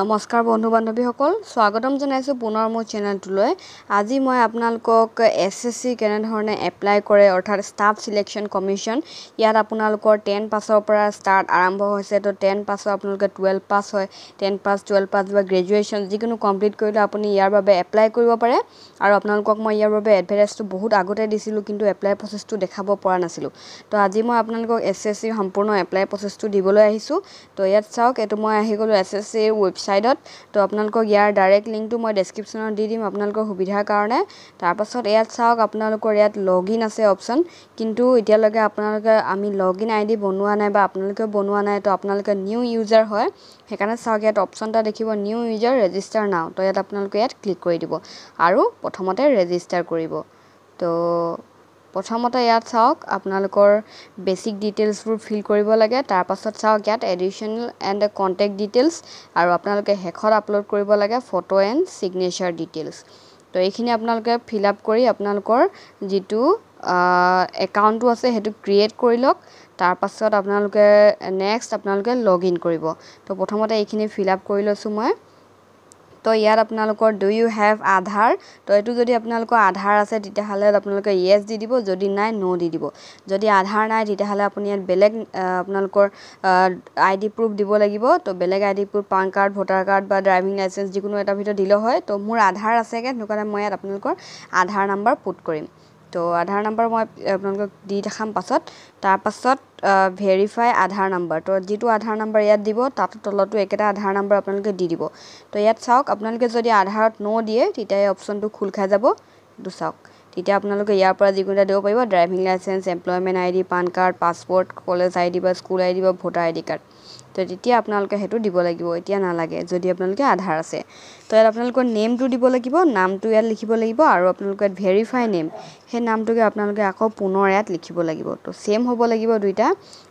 নমস্কাৰ বন্ধু বান্ধৱীসকল স্বাগতম জনাইছোঁ পুনৰ মোৰ চেনেলটোলৈ আজি মই আপোনালোকক এছ এছ চি কেনেধৰণে এপ্লাই কৰে অৰ্থাৎ ষ্টাফ ছিলেকশ্যন কমিশ্যন ইয়াত আপোনালোকৰ টেন পাছৰ পৰা ষ্টাৰ্ট আৰম্ভ হৈছে ত' টেন পাছৰ আপোনালোকে টুৱেলভ পাছ হয় টেন পাছ টুৱেলভ পাছ বা গ্ৰেজুৱেশ্যন যিকোনো কমপ্লিট কৰিলে আপুনি ইয়াৰ বাবে এপ্লাই কৰিব পাৰে আৰু আপোনালোকক মই ইয়াৰ বাবে এডভাৰটাইজটো বহুত আগতে দিছিলোঁ কিন্তু এপ্লাই প্ৰচেছটো দেখাব পৰা নাছিলোঁ তো আজি মই আপোনালোকক এছ এছ চিৰ সম্পূৰ্ণ এপ্লাই প্ৰচেছটো দিবলৈ আহিছোঁ তো ইয়াত চাওক এইটো মই আহি গ'লোঁ এছ এছ চিৰ ৱেবছাইট ৱেবছাইটত তো আপোনালোকক ইয়াৰ ডাইৰেক্ট লিংকটো মই ডেছক্ৰিপশ্যনত দি দিম আপোনালোকৰ সুবিধাৰ কাৰণে তাৰপাছত ইয়াত চাওক আপোনালোকৰ ইয়াত লগ ইন আছে অপশ্যন কিন্তু এতিয়ালৈকে আপোনালোকে আমি লগ ইন আই ডি বনোৱা নাই বা আপোনালোকে বনোৱা নাই তো আপোনালোকে নিউ ইউজাৰ হয় সেইকাৰণে চাওক ইয়াত অপশ্যন এটা দেখিব নিউ ইউজাৰ ৰেজিষ্টাৰ নাও তো ইয়াত আপোনালোকে ইয়াত ক্লিক কৰি দিব আৰু প্ৰথমতে ৰেজিষ্টাৰ কৰিব তো প্ৰথমতে ইয়াত চাওক আপোনালোকৰ বেচিক ডিটেইলছবোৰ ফিল কৰিব লাগে তাৰপাছত চাওক ইয়াত এডিশ্যনেল এণ্ড কণ্টেক্ট ডিটেইলছ আৰু আপোনালোকে শেষত আপলোড কৰিব লাগে ফটো এণ্ড ছিগনেচাৰ ডিটেইলছ তো এইখিনি আপোনালোকে ফিল আপ কৰি আপোনালোকৰ যিটো একাউণ্টটো আছে সেইটো ক্ৰিয়েট কৰি লওক তাৰপাছত আপোনালোকে নেক্সট আপোনালোকে লগ ইন কৰিব তো প্ৰথমতে এইখিনি ফিল আপ কৰি লৈছোঁ মই তো ইয়াত আপোনালোকৰ ডু ইউ হেভ আধাৰ তো এইটো যদি আপোনালোকৰ আধাৰ আছে তেতিয়াহ'লে আপোনালোকে য়েছ দি দিব যদি নাই ন' দি দিব যদি আধাৰ নাই তেতিয়াহ'লে আপুনি ইয়াত বেলেগ আপোনালোকৰ আই ডি প্ৰুফ দিব লাগিব তো বেলেগ I D proof PAN card voter card বা ড্ৰাইভিং লাইচেঞ্চ যিকোনো এটাৰ ভিতৰত দিলেও হয় তো মোৰ আধাৰ আছেগৈ সেইটো কাৰণে মই ইয়াত আপোনালোকৰ আধাৰ নাম্বাৰ পুট কৰিম তো আধাৰ নাম্বাৰ মই আপোনালোকক দি দেখাম পাছত তাৰপাছত ভেৰিফাই আধাৰ নাম্বাৰ তো যিটো আধাৰ নাম্বাৰ ইয়াত দিব তাত তলতো একেটা আধাৰ নাম্বাৰ আপোনালোকে দি দিব তো ইয়াত চাওক আপোনালোকে যদি আধাৰত ন' দিয়ে তেতিয়া এই অপশ্যনটো খোল খাই যাব এইটো চাওক তেতিয়া আপোনালোকে ইয়াৰ পৰা যিকোনো এটা দিব পাৰিব driving licence employment I D PAN card passport college I D বা স্কুল আই ডি বা ভোটাৰ আই ডি কাৰ্ড তো তেতিয়া আপোনালোকে সেইটো দিব লাগিব এতিয়া নালাগে যদি আপোনালোকে আধাৰ আছে তো ইয়াত আপোনালোকৰ নেমটো দিব লাগিব নামটো ইয়াত লিখিব লাগিব আৰু আপোনালোকৰ ইয়াত ভেৰিফাই নেম সেই নামটোকে আপোনালোকে আকৌ পুনৰ ইয়াত লিখিব লাগিব তো চেম হ'ব লাগিব দুইটা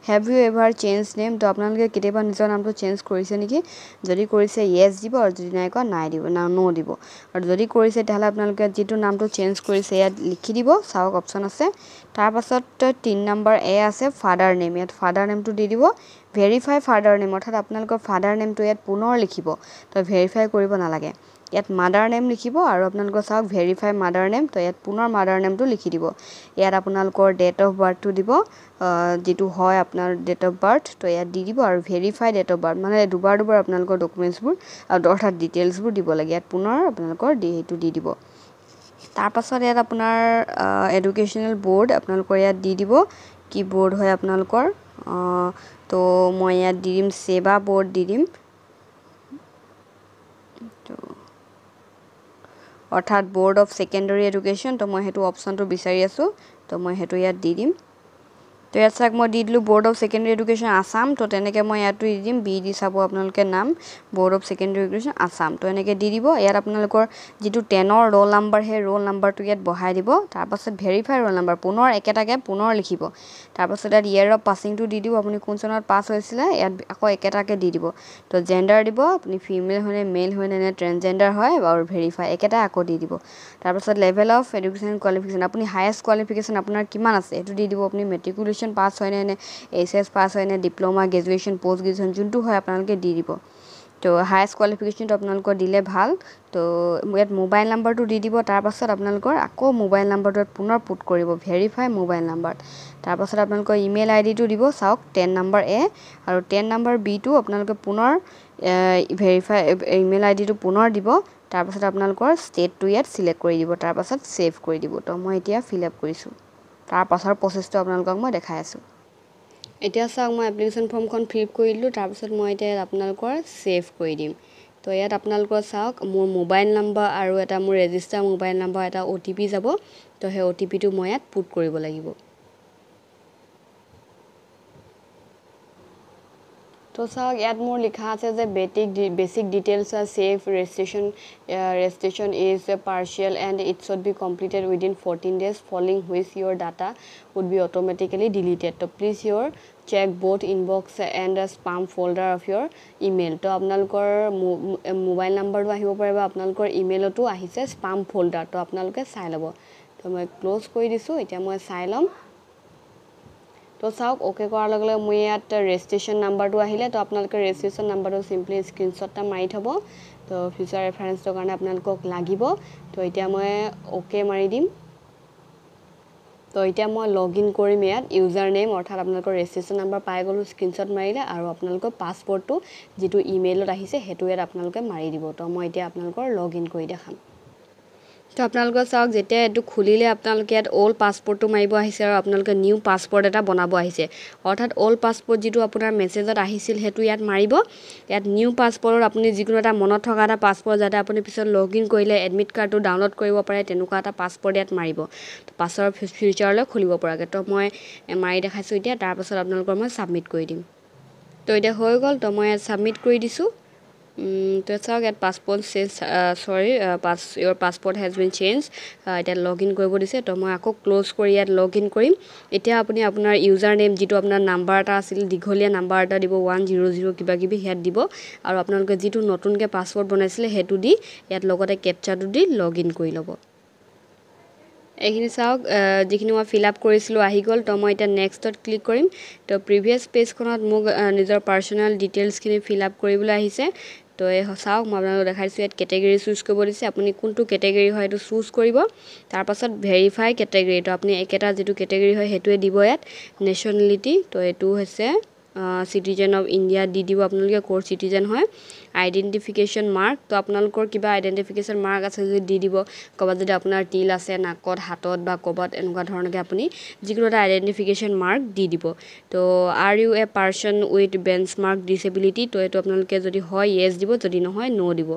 have you ever change name তো আপোনালোকে কেতিয়াবা নিজৰ নামটো চেঞ্জ কৰিছে নেকি যদি কৰিছে য়েছ দিব আৰু যদি নাই কোৱা নাই দিব না ন' দিব আৰু যদি কৰিছে তেতিয়াহ'লে আপোনালোকে যিটো নামটো চেঞ্জ কৰিছে ইয়াত লিখি দিব চাওক অপশ্যন আছে তাৰপাছত তিনি নম্বৰ এ আছে ফাদাৰ নেম ইয়াত ফাদাৰ নেমটো দি দিব ভেৰিফাই ফাদাৰ নেম অৰ্থাৎ আপোনালোকৰ ফাদাৰ নেমটো ইয়াত পুনৰ লিখিব তো ভেৰিফাই কৰিব নালাগে ইয়াত মাদাৰ নেম লিখিব আৰু আপোনালোকৰ চাওক ভেৰিফাই মাদাৰ নেম তো ইয়াত পুনৰ মাদাৰ নেমটো লিখি দিব ইয়াত আপোনালোকৰ ডেট অফ বাৰ্থটো দিব যিটো হয় আপোনাৰ ডেট অফ বাৰ্থ তো ইয়াত দি দিব আৰু ভেৰিফাই ডেট অফ বাৰ্থ মানে দুবাৰ দুবাৰ আপোনালোকৰ ডকুমেণ্টছবোৰ অৰ্থাৎ ডিটেইলছবোৰ দিব লাগে ইয়াত পুনৰ আপোনালোকৰ দি সেইটো দি দিব তাৰপাছত ইয়াত আপোনাৰ এডুকেশ্যনেল ব'ৰ্ড আপোনালোকৰ ইয়াত দি দিব কি ব'ৰ্ড হয় আপোনালোকৰ তো মই ইয়াত দি দিম চেবা বৰ্ড দি দিম অৰ্থাৎ বৰ্ড অফ ছেকেণ্ডেৰী এডুকেশ্যন তো মই সেইটো অপশ্যনটো বিচাৰি আছোঁ তো মই সেইটো ইয়াত দি দিম তো ইয়াত চাওক মই দি দিলোঁ board of secondary education Assam তো তেনেকৈ মই ইয়াতো দি দিম বি দি চাব আপোনালোকে নাম board of secondary education Assam তো এনেকৈ দি দিব ইয়াত আপোনালোকৰ যিটো টেনৰ ৰোল নাম্বাৰ সেই ৰোল নাম্বাৰটো ইয়াত বহাই দিব তাৰপাছত ভেৰিফাই ৰোল নাম্বাৰ পুনৰ একেটাকে পুনৰ লিখিব তাৰপাছত ইয়াত ইয়েৰ অফ পাছিংটো দি দিব আপুনি কোন চনত পাছ হৈছিলে ইয়াত আকৌ একেটাকে দি দিব তো জেণ্ডাৰ দিব আপুনি ফিমেল হয়নে মেল হয়নে নে ট্ৰেঞ্চজেণ্ডাৰ হয় আৰু ভেৰিফাই একেটাই আকৌ দি দিব তাৰপাছত লেভেল অফ এডুকেশ্যন কোৱালিফিকেশ্যন আপুনি হায়েষ্ট কোৱালিফিকেশ্যন আপোনাৰ কিমান আছে সেইটো দি দিব আপুনি মেট্ৰিকুলেশ্যন গ্ৰেজুৱেশ্যন পাছ হয়নে নে এইচ এছ পাছ হয়নে ডিপ্ল'মা গ্ৰেজুৱেশ্যন পষ্ট গ্ৰেজুৱেশ্যন যোনটো হয় আপোনালোকে দি দিব তো হায়েষ্ট কোৱালিফিকেশ্যনটো আপোনালোকৰ দিলে ভাল তো ইয়াত মোবাইল নাম্বাৰটো দি দিব তাৰপাছত আপোনালোকৰ আকৌ মোবাইল নাম্বাৰটোত পুনৰ পুট কৰিব ভেৰিফাই মোবাইল নাম্বাৰত তাৰপাছত আপোনালোকৰ ইমেইল আই ডিটো দিব চাওক টেন নাম্বাৰ এ আৰু টেন নাম্বাৰ বিটো আপোনালোকে পুনৰ ভেৰিফাই ইমেইল আই ডিটো পুনৰ দিব তাৰপাছত আপোনালোকৰ ষ্টেটটো ইয়াত ছিলেক্ট কৰি দিব তাৰপাছত ছেভ কৰি দিব তো মই এতিয়া ফিল আপ কৰিছোঁ তাৰ পাছৰ প্ৰচেছটো আপোনালোকক মই দেখাই আছোঁ এতিয়া চাওক মই এপ্লিকেশ্যন ফৰ্মখন ফিল দিলোঁ তাৰপিছত মই এতিয়া ইয়াত আপোনালোকৰ ছেভ কৰি দিম তো ইয়াত আপোনালোকৰ চাওক মোৰ মোবাইল নাম্বাৰ আৰু এটা মোৰ ৰেজিষ্টাৰ মোবাইল নাম্বাৰ এটা অ' টি পি যাব তো সেই অ' টি পিটো মই ইয়াত পুট কৰিব লাগিব তো চাওক ইয়াত মোৰ লিখা আছে যে basic basic details are saved registration registration is partial and it should be completed within fourteen days failing which your data would be automatically deleted তো please your check both inbox and spam folder of your email তো আপোনালোকৰ mobile নাম্বাৰটো আহিব পাৰে বা আপোনালোকৰ ইমেইলতো আহিছে spam folder তো আপোনালোকে চাই ল'ব তো মই ক্ল'জ কৰি দিছোঁ এতিয়া মই চাই ল'ম তো চাওক অ'কে কৰাৰ লগে লগে মোৰ ইয়াত ৰেজিষ্ট্ৰেশ্যন নাম্বাৰটো আহিলে তো আপোনালোকে ৰেজিষ্ট্ৰেশ্যন নাম্বাৰটো চিম্পলি এটা মাৰি থ'ব তো ফিউচাৰ ৰেফাৰেঞ্চটোৰ কাৰণে আপোনালোকক লাগিব তো এতিয়া মই অ'কে মাৰি দিম তো এতিয়া মই লগ ইন কৰিম ইয়াত ইউজাৰ নেম অৰ্থাৎ আপোনালোকৰ ৰেজিষ্ট্ৰেশ্যন নাম্বাৰ পাই গ'লোঁ স্ক্ৰীণশ্বট মাৰিলে আৰু আপোনালোকৰ পাছপৰ্টটো যিটো ইমেইলত আহিছে সেইটো ইয়াত আপোনালোকে মাৰি দিব তো মই এতিয়া আপোনালোকৰ লগ ইন কৰি দেখাম তো আপোনালোকে চাওক যেতিয়া এইটো খুলিলে আপোনালোকে ইয়াত অ'ল্ড পাছপৰ্টটো মাৰিব আহিছে আৰু আপোনালোকে নিউ পাছপৰ্ট এটা বনাব আহিছে অৰ্থাৎ অ'ল্ড পাছপৰ্ট যিটো আপোনাৰ মেছেজত আহিছিল সেইটো ইয়াত মাৰিব ইয়াত নিউ পাছপৰ্টত আপুনি যিকোনো এটা মনত থকা এটা পাছপৰ্ট যাতে আপুনি পিছত লগ ইন কৰিলে এডমিট কাৰ্ডটো ডাউনলোড কৰিব পাৰে তেনেকুৱা এটা পাছপৰ্ট ইয়াত মাৰিব তো পাছৰ ফিউচাৰলৈ খুলিব পৰাকৈ তো মই মাৰি দেখাইছোঁ এতিয়া তাৰপাছত আপোনালোকৰ মই ছাবমিট কৰি দিম তো এতিয়া হৈ গ'ল তো মই ছাবমিট কৰি দিছোঁ চাওক ইয়াত passport change sorry has your passport has been change এতিয়া লগ ইন কৰিব দিছে তো মই আকৌ ক্ল'জ কৰি ইয়াত লগ ইন কৰিম এতিয়া আপুনি আপোনাৰ ইউজাৰ নেম যিটো আপোনাৰ নাম্বাৰ এটা আছিল দীঘলীয়া নাম্বাৰ এটা দিব ওৱান জিৰ' জিৰ' কিবাকিবি সেয়াত দিব আৰু আপোনালোকে যিটো নতুনকৈ পাছপ'ৰ্ট বনাইছিলে সেইটো দি ইয়াত লগতে কেপচাৰটো দি লগ ইন কৰি ল'ব এইখিনি চাওক যিখিনি মই ফিল আপ কৰিছিলোঁ আহি গ'ল তো মই এতিয়া নেক্সটত ক্লিক কৰিম তো প্ৰিভিয়াছ পেজখনত মোক নিজৰ পাৰ্চনেল ডিটেইলছখিনি ফিল আপ কৰিবলৈ আহিছে তো এই চাওক মই আপোনালোকক দেখাইছোঁ ইয়াত কেটেগৰী চুজ কৰিব দিছে আপুনি কোনটো কেটেগৰী হয় সেইটো চুজ কৰিব তাৰপাছত ভেৰিফাই কেটেগৰী তো আপুনি একেটা যিটো কেটেগৰী হয় সেইটোৱে দিব ইয়াত নেশ্যনেলিটি তো এইটো হৈছে চিটিজেন অফ ইণ্ডিয়া দি দিব আপোনালোকে ক'ৰ চিটিজেন হয় আইডেণ্টিফিকেশ্যন মাৰ্ক তো আপোনালোকৰ কিবা আইডেণ্টিফিকেশ্যন মাৰ্ক আছে যদি দি দিব ক'ৰবাত যদি আপোনাৰ তিল আছে নাকত হাতত বা ক'ৰবাত এনেকুৱা ধৰণকৈ আপুনি যিকোনো এটা আইডেণ্টিফিকেশ্যন মাৰ্ক দি দিব তো are you a person with benchmark disability তো এইটো আপোনালোকে যদি হয় য়েছ দিব যদি নহয় ন' দিব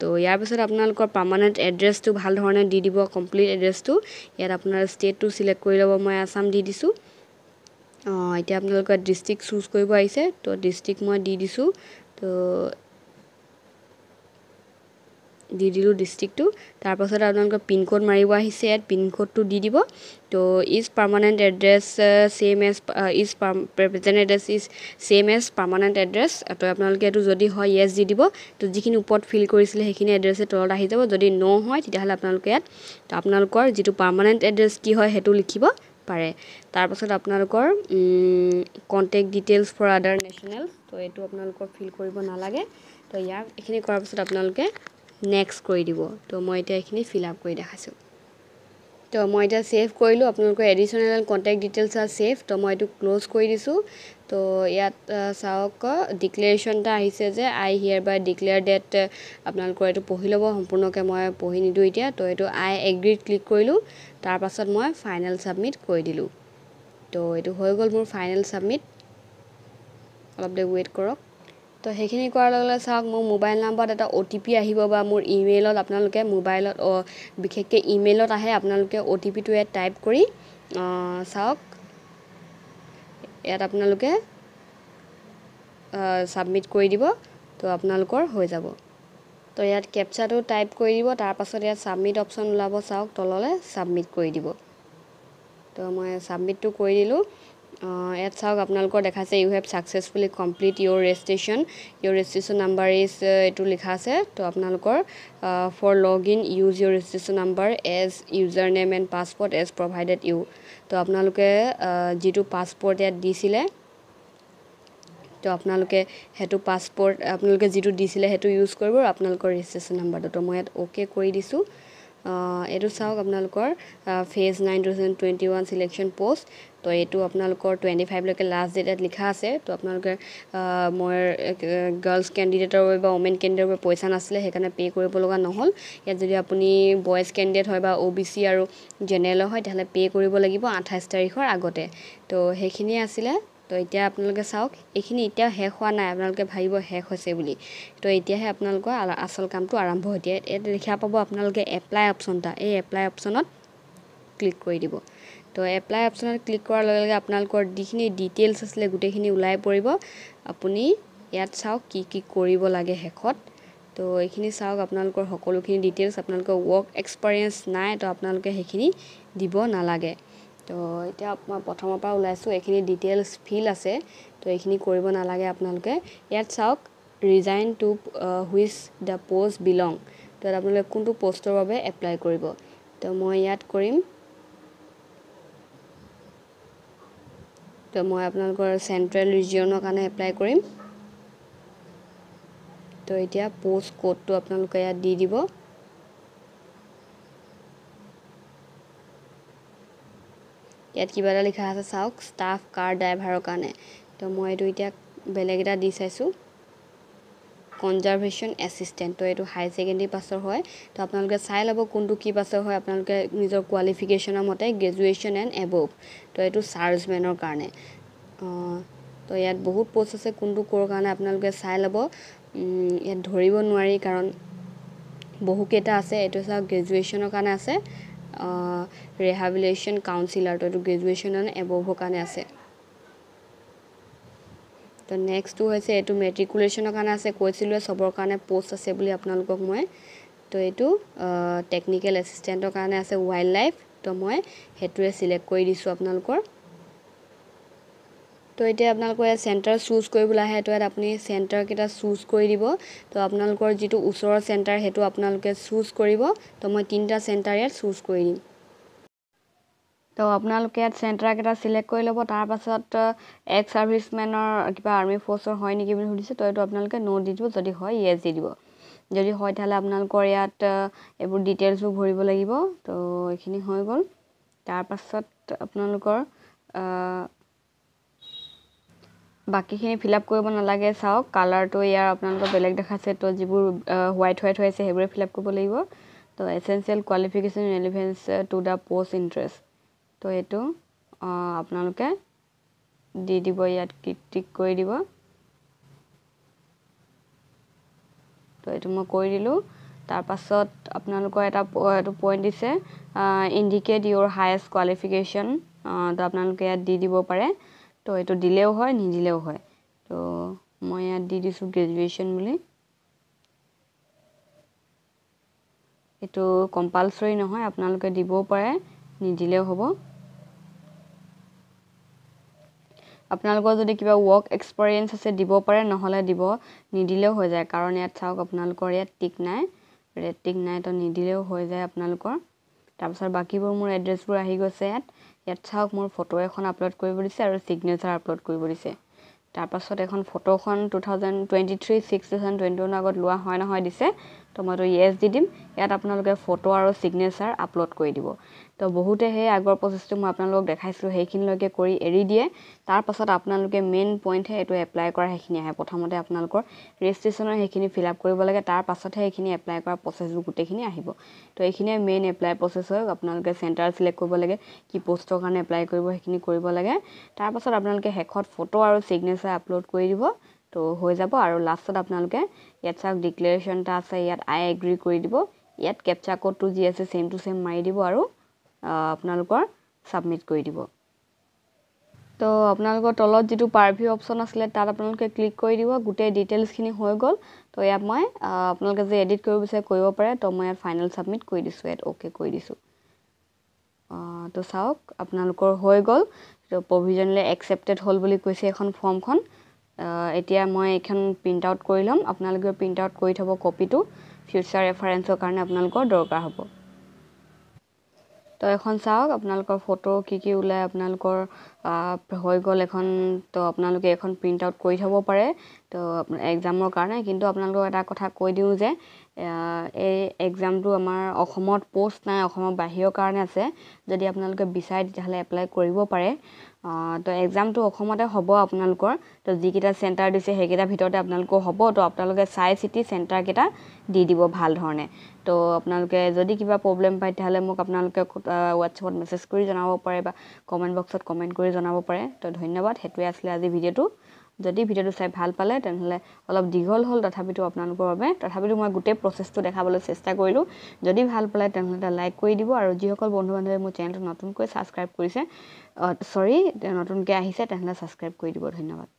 তো ইয়াৰ পিছত আপোনালোকৰ পাৰ্মানেণ্ট এড্ৰেছটো ভাল ধৰণে দি দিব কমপ্লিট এড্ৰেছটো ইয়াত আপোনাৰ ষ্টেটটো ছিলেক্ট কৰি ল'ব মই আছাম দি দিছোঁ অঁ এতিয়া আপোনালোকে ডিষ্ট্ৰিক্ট চুজ কৰিব আহিছে তো ডিষ্ট্ৰিক্ট মই দি দিছোঁ তো দি দিলোঁ ডিষ্ট্ৰিক্টটো তাৰপাছত আপোনালোকে পিনক'ড মাৰিব আহিছে ইয়াত পিনক'ডটো দি দিব তো is permanent address same as is present address is same as permanent address তো আপোনালোকে এইটো যদি হয় য়েছ দি দিব তো যিখিনি ওপৰত ফিল কৰিছিলে সেইখিনি এড্ৰেছে তলত আহি যাব যদি ন হয় তেতিয়াহ'লে আপোনালোকে ইয়াত আপোনালোকৰ যিটো পাৰ্মানেণ্ট এড্ৰেছ কি হয় সেইটো লিখিব পাৰে তাৰপাছত আপোনালোকৰ contact details for other national তো এইটো আপোনালোকৰ ফিল কৰিব নালাগে তো ইয়াক এইখিনি কৰাৰ পাছত আপোনালোকে নেক্সট কৰি দিব তো মই এতিয়া এইখিনি ফিল আপ কৰি দেখাইছোঁ তো মই এটা সেভ কৰলো আপোনালোকৰ এডিশনাল কন্টেক্ট ডিটেলস আৰ সেভ তো মই মানে ক্লোজ কৰি দিছো তো ইয়াত চাওক ডিক্লেয়েশনটা আহিছে যে I hereby declare that আপনার এই পড়ি লব সম্পূর্ণকে মই পড়ি নিদো এটা তো এই আই এগ্রিড ক্লিক করলো তারপর মই ফাইনাল সাবমিট কৰি দিলো তো এই হৈ গ'ল মোৰ ফাইনাল সাবমিট অলপ দে ওয়েট কৰক তো সেইখিনি কৰাৰ লগে লগে চাওক মোৰ মোবাইল নাম্বাৰত এটা অ' টি পি আহিব বা মোৰ ইমেইলত আপোনালোকে মোবাইলত বিশেষকৈ ইমেইলত আহে আপোনালোকে অ' টি পিটোৱে টাইপ কৰি চাওক ইয়াত আপোনালোকে ছাবমিট কৰি দিব তো আপোনালোকৰ হৈ যাব তো ইয়াত কেপচাটো টাইপ কৰি দিব তাৰপাছত ইয়াত ছাবমিট অপশ্যন ওলাব চাওক তললৈ ছাবমিট কৰি দিব তো মই ছাবমিটটো কৰি দিলোঁ ইয়াত চাওক আপোনালোকৰ দেখাইছে you have successfully complete your registration your registration number is এইটো লিখা আছে ত' আপোনালোকৰ for log in use your registration number as user name and password as provided you ত' আপোনালোকে যিটো পাছপৰ্ট ইয়াত দিছিলে ত' আপোনালোকে সেইটো পাছপৰ্ট আপোনালোকে যিটো দিছিলে সেইটো ইউজ কৰিব আৰু আপোনালোকৰ ৰেজিষ্ট্ৰেশ্যন নাম্বাৰটো তো মই ইয়াত অ'কে কৰি দিছোঁ এইটো চাওক আপোনালোকৰ phase nine two thousand twenty one selection post তো এইটো আপোনালোকৰ টুৱেণ্টি ফাইভলৈকে লাষ্ট ডেট ইয়াত লিখা আছে তো আপোনালোকে মই গাৰ্লছ কেণ্ডিডেটৰ বাবে বা ওমেন কেণ্ডিডেটৰ বাবে পইচা নাছিলে সেইকাৰণে পে' কৰিব লগা নহ'ল ইয়াত যদি আপুনি বয়েজ কেণ্ডিডেট হয় বা অ' বি চি আৰু জেনেৰেলৰ হয় তেতিয়াহ'লে পে' কৰিব লাগিব আঠাইছ তাৰিখৰ আগতে তো সেইখিনিয়ে আছিলে তো এতিয়া আপোনালোকে চাওক এইখিনি এতিয়াও শেষ হোৱা নাই আপোনালোকে ভাবিব শেষ হৈছে বুলি তো এতিয়াহে আপোনালোকৰ আচল কামটো আৰম্ভ হৈ দিয়ে ইয়াত লিখা পাব আপোনালোকে এপ্লাই অপশ্যন এটা এই এপ্লাই অপশ্যনত ক্লিক কৰি দিব তো এপ্লাই অপশ্যনত ক্লিক কৰাৰ লগে লগে আপোনালোকৰ যিখিনি ডিটেইলছ আছিলে গোটেইখিনি ওলাই পৰিব আপুনি ইয়াত চাওক কি কি কৰিব লাগে শেষত তো এইখিনি চাওক আপোনালোকৰ সকলোখিনি ডিটেইলছ আপোনালোকৰ ৱৰ্ক এক্সপেৰিয়েঞ্চ নাই তো আপোনালোকে সেইখিনি দিব নালাগে তো এতিয়া মই প্ৰথমৰ পৰা ওলাইছোঁ এইখিনি ডিটেইলছ ফিল আছে তো এইখিনি কৰিব নালাগে আপোনালোকে ইয়াত চাওক region to which the post belong তো আপোনালোকে কোনটো পষ্টৰ বাবে এপ্লাই কৰিব তো মই ইয়াত কৰিম তো মই আপোনালোকৰ চেণ্ট্ৰেল ৰিজিয়নৰ কাৰণে এপ্লাই কৰিম তো এতিয়া পোষ্ট কোডটো আপোনালোকে ইয়াত দি দিব ইয়াত কিবা এটা লিখা আছে চাওক ষ্টাফ কাৰ ড্ৰাইভাৰৰ কাৰণে তো মই এইটো এতিয়া বেলেগ এটা দি চাইছোঁ কনজাৰ্ভেশ্যন এছিষ্টেণ্ট তো এইটো হাই ছেকেণ্ডেৰী পাছৰ হয় তো আপোনালোকে চাই ল'ব কোনটো কি পাছৰ হয় আপোনালোকে নিজৰ কোৱালিফিকেশ্যনৰ মতে গ্ৰেজুৱেশ্যন এণ্ড এবভ তো এইটো চাৰ্জমেনৰ কাৰণে তো ইয়াত বহুত পোষ্ট আছে কোনটো ক'ৰ কাৰণে আপোনালোকে চাই ল'ব ইয়াত ধৰিব নোৱাৰি কাৰণ বহুকেইটা আছে এইটো চাওক গ্ৰেজুৱেশ্যনৰ কাৰণে আছে ৰিহেবিলেশ্যন কাউঞ্চিলাৰ তো এইটো গ্ৰেজুৱেশ্যন এণ্ড এবভৰ কাৰণে আছে তো নেক্সটটো হৈছে এইটো মেট্ৰিকুলেশ্যনৰ কাৰণে আছে কৈছিলোঁ চবৰ কাৰণে পোষ্ট আছে বুলি আপোনালোকক মই তো এইটো টেকনিকেল এছিষ্টেণ্টৰ কাৰণে আছে ৱাইল্ড লাইফ তো মই সেইটোৱে ছিলেক্ট কৰি দিছোঁ আপোনালোকৰ তো এতিয়া আপোনালোকৰ চেণ্টাৰ চুজ কৰিবলৈ আহে তো আপুনি চেণ্টাৰকেইটা চুজ কৰি দিব তো আপোনালোকৰ যিটো ওচৰৰ চেণ্টাৰ সেইটো আপোনালোকে চুজ কৰিব তো মই তিনিটা চেণ্টাৰ ইয়াত চুজ কৰি দিম তো আপোনালোকে ইয়াত চেণ্টাৰক এটা ছিলেক্ট কৰি ল'ব তাৰপাছত এক্স ছাৰ্ভিচমেনৰ কিবা আৰ্মি ফৰ্চৰ হয় নেকি বুলি সুধিছোঁ তো এইটো আপোনালোকে ন' দি দিব যদি হয় ইয়েছ দি দিব যদি হয় তেতিয়াহ'লে আপোনালোকৰ ইয়াত এইবোৰ ডিটেইলছবোৰ ভৰিব লাগিব তো এইখিনি হৈ গ'ল তাৰপাছত আপোনালোকৰ বাকীখিনি ফিল আপ কৰিব নালাগে চাওক কালাৰটো ইয়াৰ আপোনালোকৰ বেলেগ দেখাইছে তো যিবোৰ হোৱাইট হোৱাইট হৈ আছে সেইবোৰে ফিল আপ কৰিব লাগিব তো essential qualification relevant to the post interest তো এইটো আপোনালোকে দি দিব ইয়াত টিক কৰি দিব তো এইটো মই কৰি দিলোঁ তাৰপাছত আপোনালোকৰ এটা এইটো পইণ্ট দিছে ইণ্ডিকেট ইয়'ৰ হায়েষ্ট কোৱালিফিকেশ্যন তো আপোনালোকে ইয়াত দি দিব পাৰে তো এইটো দিলেও হয় নিদিলেও হয় তো মই ইয়াত দি দিছোঁ গ্ৰেজুৱেশ্যন বুলি এইটো কম্পালচৰি নহয় আপোনালোকে দিবও পাৰে নিদিলেও হ'ব আপোনালোকৰ যদি কিবা ৱৰ্ক এক্সপেৰিয়েঞ্চ আছে দিব পাৰে নহ'লে দিব নিদিলেও হৈ যায় কাৰণ ইয়াত চাওক আপোনালোকৰ ইয়াত টিক নাই ৰেড টিক নাই তো নিদিলেও হৈ যায় আপোনালোকৰ তাৰপাছত বাকীবোৰ মোৰ এড্ৰেছবোৰ আহি গৈছে ইয়াত ইয়াত চাওক মোৰ ফটো এখন আপলোড কৰিব দিছে আৰু ছিগনেচাৰ আপলোড কৰিব দিছে তাৰপাছত এখন ফটোখন two thousand twenty three six two thousand twenty ওৱানৰ আগত লোৱা হয় নহয় দিছে তো মইতো য়েছ দি দিম ইয়াত আপোনালোকে ফটো আৰু ছিগনেচাৰ আপলোড কৰি দিব তো বহুতে সেই আগৰ প্ৰচেছটো মই আপোনালোকক দেখাইছিলোঁ সেইখিনিলৈকে কৰি এৰি দিয়ে তাৰপাছত আপোনালোকে মেইন পইণ্টহে এইটো এপ্লাই কৰা সেইখিনি আহে প্ৰথমতে আপোনালোকৰ ৰেজিষ্ট্ৰেশ্যনৰ সেইখিনি ফিল আপ কৰিব লাগে তাৰপাছতহে এইখিনি এপ্লাই কৰা প্ৰচেছবোৰ গোটেইখিনি আহিব তো এইখিনিয়ে মেইন এপ্লাই প্ৰচেছ হয় আপোনালোকে চেণ্টাৰ ছিলেক্ট কৰিব লাগে কি পষ্টৰ কাৰণে এপ্লাই কৰিব সেইখিনি কৰিব লাগে তাৰপাছত আপোনালোকে শেষত ফটো আৰু ছিগনেচাৰ আপলোড কৰি দিব তো হৈ যাব আৰু লাষ্টত আপোনালোকে ইয়াত চাওক ডিক্লেৰেশ্যন এটা আছে ইয়াত আই এগ্ৰি কৰি দিব ইয়াত কেপচা কোডটো যি আছে চেম টু চেম মাৰি দিব আৰু আপোনালোকৰ ছাবমিট কৰি দিব তো আপোনালোকৰ তলত যিটো পাৰভিউ অপশ্যন আছিলে তাত আপোনালোকে ক্লিক কৰি দিব গোটেই ডিটেইলছখিনি হৈ গ'ল তো ইয়াত মই আপোনালোকে যে এডিট কৰিব বিচাৰে কৰিব পাৰে তো মই ইয়াত ফাইনেল ছাবমিট কৰি দিছোঁ ইয়াত অ'কে কৰি দিছোঁ তো চাওক আপোনালোকৰ হৈ গ'ল প্ৰভিজনেলি একচেপ্টেড হ'ল বুলি কৈছে এখন ফৰ্মখন এতিয়া মই এইখন প্ৰিণ্ট আউট কৰি ল'ম আপোনালোকে প্ৰিণ্ট আউট কৰি থ'ব কপিটো ফিউচাৰ ৰেফাৰেঞ্চৰ কাৰণে আপোনালোকৰ দৰকাৰ হ'ব তো এখন চাওক আপোনালোকৰ ফটো কি কি ওলায় আপোনালোকৰ হৈ গ'ল এখন তো আপোনালোকে এখন প্ৰিণ্ট আউট কৰি থ'ব পাৰে তো এক্সামৰ কাৰণে কিন্তু আপোনালোকক এটা কথা কৈ দিওঁ যে এই এক্সামটো আমাৰ অসমত পষ্ট নাই অসমৰ বাহিৰৰ কাৰণে আছে যদি আপোনালোকে বিচাৰে তেতিয়াহ'লে এপ্লাই কৰিব পাৰে তো এক্সামটো অসমতে হ'ব আপোনালোকৰ তো যিকেইটা চেণ্টাৰ দিছে সেইকেইটাৰ ভিতৰতে আপোনালোকৰ হ'ব তো আপোনালোকে চাই চিতি চেণ্টাৰকেইটা দি দিব ভাল ধৰণে তো আপোনালোকে যদি কিবা প্ৰব্লেম পায় তেতিয়াহ'লে মোক আপোনালোকে হোৱাটছআপত মেছেজ কৰি জনাব পাৰে বা কমেণ্ট বক্সত কমেণ্ট কৰি জনাব পাৰে তো ধন্যবাদ সেইটোৱে আছিলে আজি ভিডিঅ'টো যদি ভিডিঅ'টো চাই ভাল পালে তেনেহ'লে অলপ দীঘল হ'ল তথাপিতো আপোনালোকৰ বাবে তথাপিতো মই গোটেই প্ৰচেছটো দেখাবলৈ চেষ্টা কৰিলোঁ যদি ভাল পালে তেনেহ'লে এটা লাইক কৰি দিব আৰু যিসকল বন্ধু বান্ধৱে মোৰ চেনেলটো নতুনকৈ ছাবস্ক্ৰাইব কৰিছে চৰি নতুনকৈ আহিছে তেনেহ'লে ছাবস্ক্ৰাইব কৰি দিব ধন্যবাদ